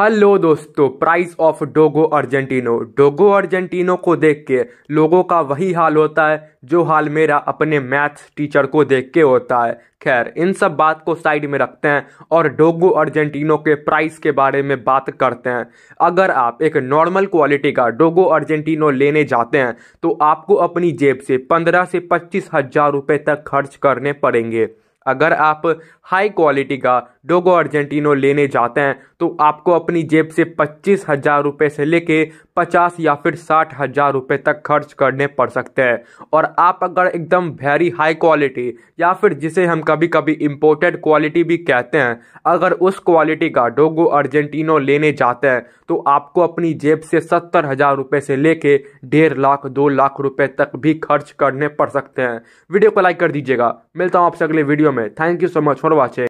hello दोस्तों price of Dogo Argentino Dogo Argentino को देख के लोगों का वही हाल होता है जो हाल मेरा अपने मैथ्स टीचर को देख के होता है खैर इन सब बात को साइड में रखते हैं और डोगो अर्जेंटिनो के प्राइस के बारे में बात करते हैं अगर आप एक नॉर्मल क्वालिटी का डोगो अर्जेंटिनो लेने जाते हैं तो आपको अपनी जेब से पंद्रह से पच्चीस हजार रुपये तक खर्च करने पड़ेंगे अगर आप हाई क्वालिटी का डोगो अर्जेंटिनो लेने जाते हैं तो आपको अपनी जेब से पच्चीस हजार रुपये से लेके पचास या फिर साठ हजार रुपये तक खर्च करने पड़ सकते हैं और आप अगर एकदम वेरी हाई क्वालिटी या फिर जिसे हम कभी कभी इम्पोर्टेड क्वालिटी भी कहते हैं अगर उस क्वालिटी का डोगो अर्जेंटिनो लेने जाते हैं तो आपको अपनी जेब से सत्तर हजार रुपये से लेके डेढ़ लाख दो लाख रुपये तक भी खर्च करने पड़ सकते हैं वीडियो को लाइक कर दीजिएगा मिलता हूँ आपसे अगले वीडियो में thank you so much for watching